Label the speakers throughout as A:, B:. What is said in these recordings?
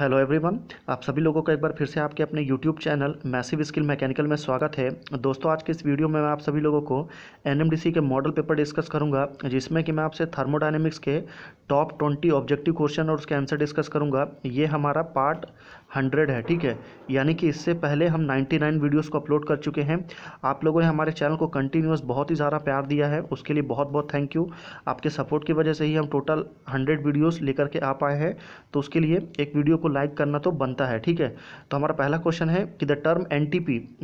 A: hello everyone आप सभी लोगों का एक बार फिर से आपके अपने YouTube channel Massive Skill Mechanical में स्वागत है दोस्तों आज के इस वीडियो में मैं आप सभी लोगों को एनएमडीसी के मॉडल पेपर डिस्कस करूंगा जिसमें कि मैं आपसे थर्मोडाइनमिक्स के टॉप ट्वेंटी ऑब्जेक्टिव क्वेश्चन और उसके आंसर डिस्कस करूंगा ये हमारा पार्ट हंड्रेड है ठीक है यानी कि इससे पहले हम नाइन्टी नाइन वीडियोज़ को अपलोड कर चुके हैं आप लोगों ने हमारे चैनल को कंटिन्यूस बहुत ही ज़्यादा प्यार दिया है उसके लिए बहुत बहुत थैंक यू आपके सपोर्ट की वजह से ही हम टोटल हंड्रेड वीडियोज़ लेकर के आ पाए हैं तो उसके लिए एक वीडियो को लाइक करना तो बनता है ठीक है तो हमारा पहला क्वेश्चन है कि द टर्म एन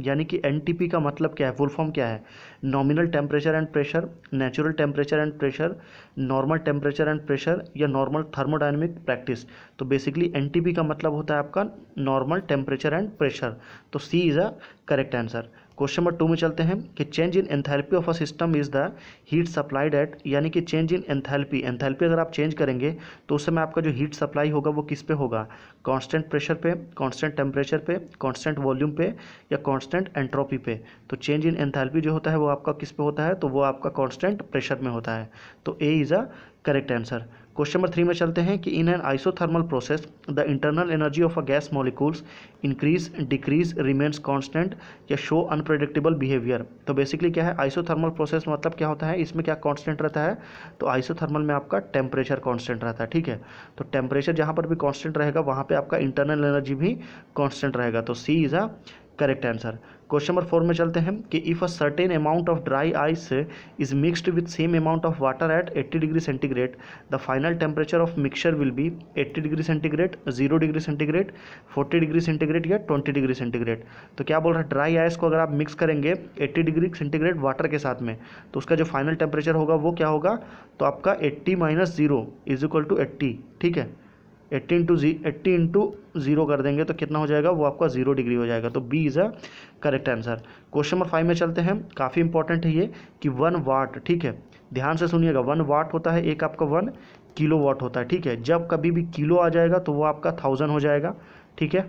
A: यानी कि एन का मतलब क्या है फुलफॉर्म फॉर्म क्या है nominal temperature and pressure natural temperature and pressure normal temperature and pressure या नॉर्मल थर्मोडाइनमिक प्रैक्टिस तो बेसिकली एन का मतलब होता है आपका नॉर्मल टेम्परेचर एंड प्रेशर तो C is a correct answer question number two में चलते हैं कि change in enthalpy of a system is the heat supplied at यानी कि चेंज इन एंथैल्पी एंथैल्पी अगर आप चेंज करेंगे तो उस समय आपका जो हीट सप्लाई होगा वो किस पे होगा कांस्टेंट प्रेशर पे कांस्टेंट टेम्परेचर पे कांस्टेंट वॉल्यूम पे या कांस्टेंट एंट्रोपी पे तो चेंज इन एंथैल्पी जो होता है वो आपका किस पे होता है तो वो आपका कॉन्स्टेंट प्रेशर में होता है तो A is a correct answer question number three में चलते हैं कि in an isothermal process the internal energy of a gas molecules increase decrease remains constant या शो अनप्रडिक्टेबल बिहेवियर तो बेसिकली क्या है आइसोथर्मल प्रोसेस मतलब क्या होता है इसमें क्या कांस्टेंट रहता है तो आइसोथर्मल में आपका टेम्परेचर कॉन्स्टेंट रहता है ठीक है तो टेम्परेचर जहाँ पर भी कॉन्स्टेंट रहेगा वहाँ पर आपका इंटरनल एनर्जी भी कॉन्स्टेंट रहेगा तो C is a correct answer question number four में चलते हैं कि if a certain amount of dry ice is mixed with same amount of water at 80 degree centigrade the final temperature of mixture will be 80 degree centigrade 0 degree centigrade 40 degree centigrade या 20 degree centigrade तो क्या बोल रहा है dry ice को अगर आप mix करेंगे 80 डिग्री सेंटीग्रेड वाटर के साथ में तो उसका जो फाइनल टेम्परेचर होगा वो क्या होगा तो आपका eighty minus zero is equal to eighty ठीक है eighty into G eighty into zero कर देंगे तो कितना हो जाएगा वो आपका जीरो डिग्री हो जाएगा तो B is a correct answer question number five में चलते हैं काफ़ी इंपॉर्टेंट है ये कि वन वाट ठीक है ध्यान से सुनिएगा वन वाट होता है एक आपका वन किलो वाट होता है ठीक है जब कभी भी किलो आ जाएगा तो वो आपका थाउजेंड हो जाएगा ठीक है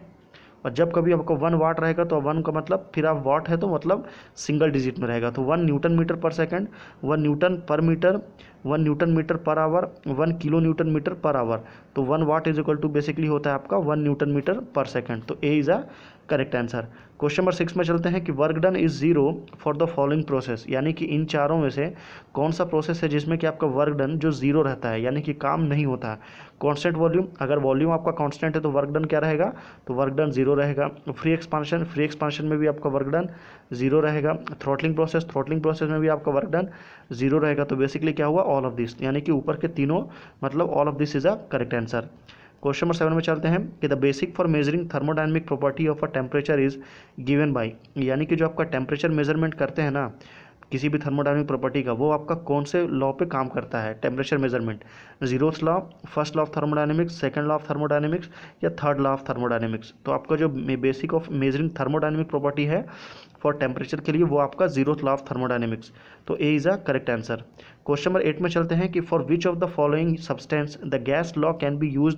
A: और जब कभी आपको वन वाट रहेगा तो वन का मतलब फिर आप वाट है तो मतलब सिंगल डिजिट में रहेगा तो one newton metre per second one newton per metre one newton metre per hour one kilo newton metre per hour तो one watt is equal to basically होता है आपका one newton metre per second तो A is a correct answer question number six में चलते हैं कि work done is zero for the following process यानी कि इन चारों में से कौन सा प्रोसेस है जिसमें कि आपका वर्क डन जो ज़ीरो रहता है यानी कि काम नहीं होता है कॉन्स्टेंट वॉल्यूम अगर वॉल्यूम आपका कॉन्स्टेंट है तो वर्क डन क्या रहेगा तो वर्क डन ज़ीरो रहेगा फ्री एक्सपांशन फ्री एक्सपांशन में भी आपका वर्क डन ज़ीरो रहेगा थ्रॉटलिंग प्रोसेस थ्रॉटलिंग प्रोसेस में भी आपका वर्क डन ज़ीरो रहेगा तो बेसिकली क्या हुआ ऑल ऑफ दिस यानी कि ऊपर के तीनों मतलब all of this is a correct answer question number seven में चलते हैं कि the basic for measuring thermodynamic property of a temperature is given by यानी कि जो आपका टेम्परेचर मेजरमेंट करते हैं ना किसी भी थर्मोडाइनमिक प्रॉपर्टी का वो आपका कौन से लॉ पे काम करता है temperature measurement zero law first law of thermodynamics second law of thermodynamics या थर्ड लॉ ऑफ थर्मोडाइनमिक्स तो आपका जो basic of measuring thermodynamic property है फॉर टेम्परेचर के लिए वो आपका जीरो लॉ ऑफ थर्मोडाइनमिक्स तो A is a correct answer question number eight में चलते हैं कि for which of the following substance the gas law can be use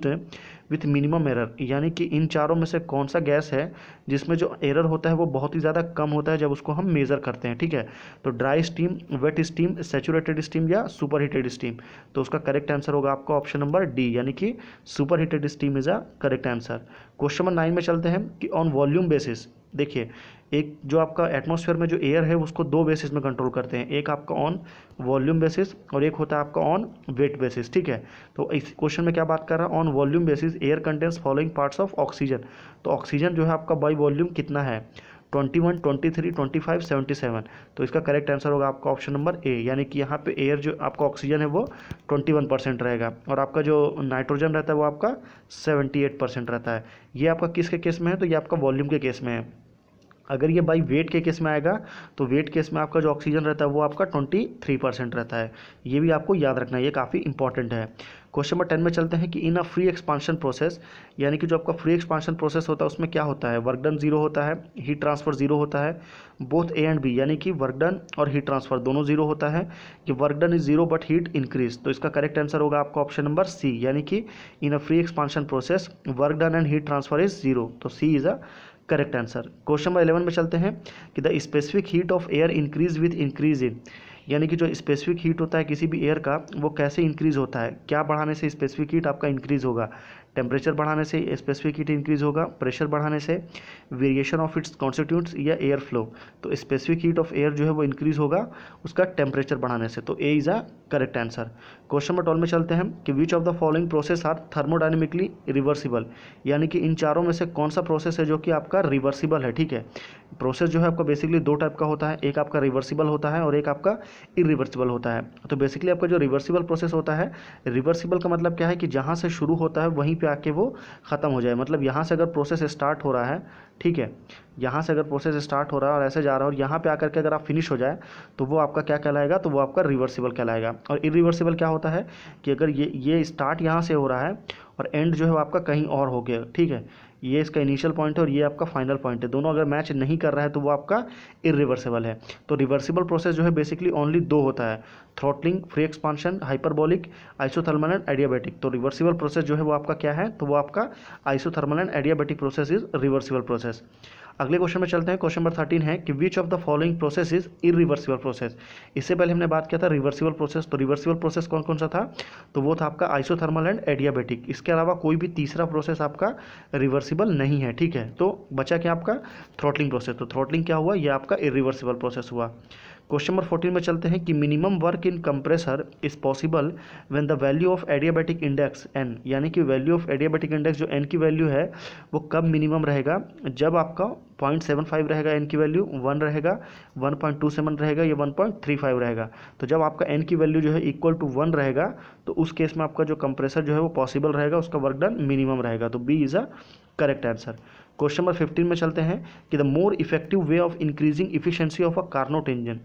A: with minimum error यानी कि इन चारों में से कौन सा गैस है जिसमें जो एरर होता है वो बहुत ही ज़्यादा कम होता है जब उसको हम मेज़र करते हैं ठीक है तो dry steam wet steam saturated steam या सुपर हीटेड स्टीम तो उसका करेक्ट आंसर होगा आपका ऑप्शन नंबर डी यानी कि superheated steam is a correct answer question number nine में चलते हैं कि ऑन वॉल्यूम बेसिस देखिए एक जो आपका एटमॉस्फेयर में जो एयर है उसको दो बेसिस में कंट्रोल करते हैं एक आपका ऑन वॉल्यूम बेसिस और एक होता है आपका ऑन वेट बेसिस ठीक है तो इस क्वेश्चन में क्या बात कर रहा है on volume basis air contains following parts of oxygen तो ऑक्सीजन जो है आपका बाई वॉल्यूम कितना है twenty one twenty three twenty five seventy seven तो इसका करेक्ट आंसर होगा आपका ऑप्शन नंबर ए यानी कि यहाँ पे एयर जो आपका ऑक्सीजन है वो ट्वेंटी वन परसेंट रहेगा और आपका जो नाइट्रोजन रहता है वो आपका सेवेंटी एट परसेंट रहता है ये आपका किसके केस में है तो ये आपका वॉल्यूम के केस में है अगर ये बाई वेट के केस में आएगा तो वेट केस में आपका जो ऑक्सीजन रहता है वो आपका ट्वेंटी थ्री परसेंट रहता है ये भी आपको याद रखना है ये काफ़ी इंपॉर्टेंट है क्वेश्चन नंबर टेन में चलते हैं कि in a free expansion process यानी कि जो आपका फ्री एक्सपांशन प्रोसेस होता है उसमें क्या होता है वर्कडन जीरो होता है हीट ट्रांसफर जीरो होता है बोथ ए एंड बी यानी कि वर्कडन और हीट ट्रांसफर दोनों जीरो होता है कि work done is zero but heat increase तो इसका करेक्ट आंसर होगा आपका ऑप्शन नंबर सी यानी कि in a free expansion process work done and heat transfer is zero तो C is a correct answer question number eleven में चलते हैं कि the specific heat of air increase with increase in यानी कि जो स्पेसिफिक हीट होता है किसी भी एयर का वो कैसे इंक्रीज़ होता है क्या बढ़ाने से स्पेसिफिक हीट आपका इंक्रीज़ होगा टेम्परेचर बढ़ाने से स्पेसिफिक हीट इंक्रीज़ होगा प्रेशर बढ़ाने से वेरिएशन ऑफ इट्स कॉन्स्टिट्यूट्स या एयर फ्लो तो स्पेसिफिक हीट ऑफ एयर जो है वो इंक्रीज़ होगा उसका टेम्परेचर बढ़ाने से तो A is a correct answer question number twelve में चलते हैं कि which of the following process are thermodynamically reversible यानी कि इन चारों में से कौन सा प्रोसेस है जो कि आपका रिवर्सिबल है ठीक है प्रोसेस जो है आपका बेसिकली दो टाइप का होता है एक आपका रिवर्सिबल होता है और एक आपका इरिवर्सिबल होता है तो बेसिकली आपका जो रिवर्सिबल प्रोसेस होता है रिवर्सिबल का मतलब क्या है कि जहाँ से शुरू होता है वहीं पर आके वो ख़त्म हो जाए मतलब यहाँ से अगर प्रोसेस स्टार्ट हो रहा है ठीक है यहाँ से अगर प्रोसेस स्टार्ट हो रहा है और ऐसे जा रहा है और यहाँ पे आकर के अगर आप फिनिश हो जाए तो वो आपका क्या कहलाएगा तो वो आपका रिवर्सिबल कहलाएगा और इरिवर्सिबल क्या होता है कि अगर ये ये स्टार्ट यहाँ से हो रहा है और एंड जो है आपका कहीं और हो गया ठीक है ये इसका इनिशियल पॉइंट है और ये आपका फाइनल पॉइंट है दोनों अगर मैच नहीं कर रहा है तो वो आपका इरिवर्सिबल है तो रिवर्सिबल प्रोसेस जो है बेसिकली ओनली दो होता है throttling free expansion hyperbolic isothermal and adiabatic तो रिवर्सिबल प्रोसेस जो है वो आपका क्या है तो वो आपका isothermal and adiabatic process is reversible process process अगले क्वेश्चन में चलते हैं क्वेश्चन नंबर थर्टीन है कि which of the following process is irreversible process इससे पहले हमने बात किया था रिवर्सिबल प्रोसेस तो रिवर्सिबल प्रोसेस कौन कौन सा था तो वो था आपका आइसोथर्मल एंड एडियाबेटिक इसके अलावा कोई भी तीसरा प्रोसेस आपका रिवर्सिबल नहीं है ठीक है तो बचा क्या आपका थ्रोटलिंग प्रोसेस तो थ्रोटलिंग क्या हुआ यह आपका इरिवर्सिबल प्रोसेस हुआ क्वेश्चन नंबर फोर्टीन में चलते हैं कि minimum work in compressor is possible when the value of adiabatic index N यानी कि वैल्यू ऑफ एडियाबैटिक इंडेक्स जो एन की वैल्यू है वो कब मिनिमम रहेगा जब आपका पॉइंट सेवन फाइव रहेगा एन की वैल्यू वन रहेगा वन पॉइंट टू सेवन रहेगा या वन पॉइंट थ्री फाइव रहेगा तो जब आपका एन की वैल्यू जो है इक्वल टू वन रहेगा तो उस केस में आपका जो कंप्रेसर जो है वो पॉसिबल रहेगा उसका वर्क डन मिनिमम रहेगा तो B is a correct answer question number fifteen में चलते हैं कि the more effective way of increasing efficiency of a Carnot engine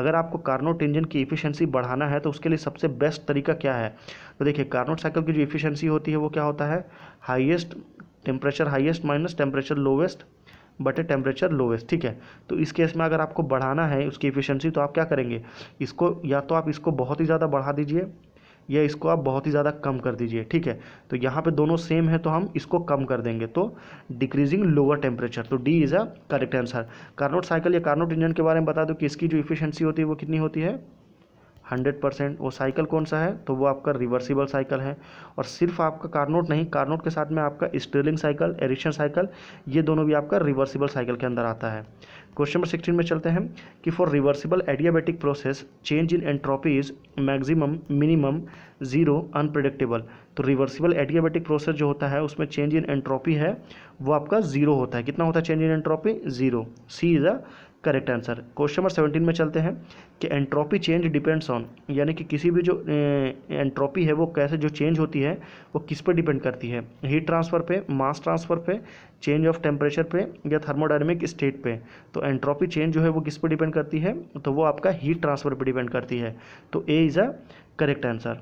A: अगर आपको कार्नोट इंजन की इफिशियंसी बढ़ाना है तो उसके लिए सबसे बेस्ट तरीका क्या है तो देखिए कार्नोट साइकिल की जो इफिशियंसी होती है वो क्या होता है highest temperature highest minus temperature lowest बटे टेम्परेचर लोवेस्ट ठीक है तो इस केस में अगर आपको बढ़ाना है उसकी इफिशियंसी तो आप क्या करेंगे इसको या तो आप इसको बहुत ही ज़्यादा बढ़ा दीजिए या इसको आप बहुत ही ज़्यादा कम कर दीजिए ठीक है तो यहाँ पे दोनों सेम है तो हम इसको कम कर देंगे तो डिक्रीजिंग लोअर टेम्परेचर तो D is a correct answer Carnot cycle या कार्नोट इंजन के बारे में बता दो कि इसकी जो इफिशियंसी होती है वो कितनी होती है हंड्रेड परसेंट वो साइकिल कौन सा है तो वो आपका रिवर्सिबल साइकिल है और सिर्फ आपका कारनोट नहीं कारनोट के साथ में आपका स्टेलिंग साइकिल एरिशन साइकिल ये दोनों भी आपका रिवर्सिबल साइकिल के अंदर आता है क्वेश्चन नंबर सिक्सटीन में चलते हैं कि for reversible adiabatic process change in entropy is maximum minimum zero unpredictable तो रिवर्सिबल एडियाबेटिक प्रोसेस जो होता है उसमें चेंज इन एंट्रोपी है वो आपका जीरो होता है कितना होता है change in entropy zero C is a correct answer question number seventeen में चलते हैं कि एंट्रोपी चेंज डिपेंड्स ऑन यानी कि किसी भी जो एंट्रोपी है वो कैसे जो चेंज होती है वो किस पर डिपेंड करती है हीट ट्रांसफ़र पे मास ट्रांसफ़र पे चेंज ऑफ टेम्परेचर पे या थर्मोडायनेमिक स्टेट पे तो एंट्रोपी चेंज जो है वो किस पर डिपेंड करती है तो वो आपका हीट ट्रांसफ़र पर डिपेंड करती है तो A is a correct answer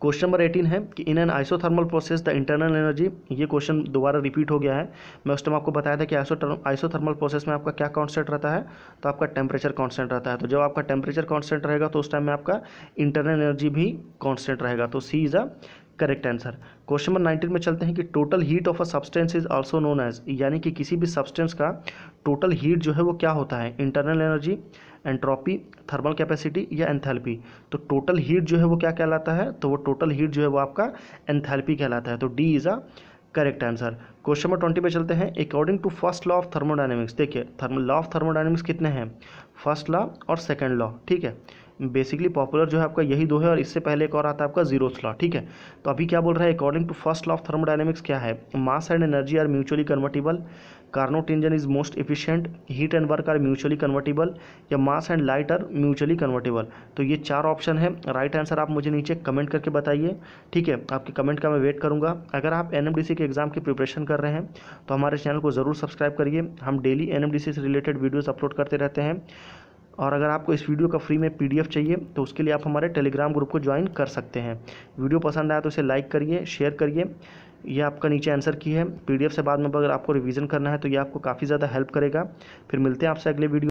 A: question number eighteen है कि in an isothermal process the internal energy ये क्वेश्चन दोबारा रिपीट हो गया है मैं उस टाइम आपको बताया था कि आइसो आइसोथर्मल प्रोसेस में आपका क्या कॉन्सेंट रहता है तो आपका टेम्परेचर कॉन्सेंट रहता है तो जब आपका टेम्परेचर कॉन्सेंट रहेगा तो उस टाइम में आपका इंटरनल एनर्जी भी कॉन्सेंट रहेगा तो C is a correct answer question number nineteen में चलते हैं कि total heat of a substance is also known as यानी कि किसी भी सब्सटेंस का टोटल हीट जो है वो क्या होता है internal energy entropy thermal capacity या एंथैल्पी तो टोटल हीट जो है वो क्या कहलाता है तो वो टोटल हीट जो है वो आपका एंथैल्पी कहलाता है तो D is a correct answer question number twenty पे चलते हैं according to first law of thermodynamics देखिए थर्म लॉ ऑफ थर्मोडाइनमिक्स कितने हैं फर्स्ट लॉ और सेकेंड लॉ ठीक है बेसिकली पॉपुलर जो है आपका यही दो है और इससे पहले एक और आता है आपका जीरो लॉ ठीक है तो अभी क्या बोल रहा है according to first law of thermodynamics क्या है mass and energy are mutually convertible Carnot engine is most efficient heat and work are mutually convertible या mass and light are mutually convertible तो ये चार ऑप्शन है राइट आंसर आप मुझे नीचे कमेंट करके बताइए ठीक है आपके कमेंट का मैं वेट करूंगा अगर आप एन के एग्ज़ाम की प्रिपरेशन कर रहे हैं तो हमारे चैनल को ज़रूर सब्सक्राइब करिए हम डेली एन से रिलेटेड वीडियोज़ अपलोड करते रहते हैं और अगर आपको इस वीडियो का फ्री में पीडीएफ चाहिए तो उसके लिए आप हमारे टेलीग्राम ग्रुप को ज्वाइन कर सकते हैं वीडियो पसंद आया तो इसे लाइक करिए शेयर करिए यह आपका नीचे आंसर की है पीडीएफ से बाद में अगर आपको रिवीजन करना है तो यह आपको काफ़ी ज़्यादा हेल्प करेगा फिर मिलते हैं आपसे अगले वीडियो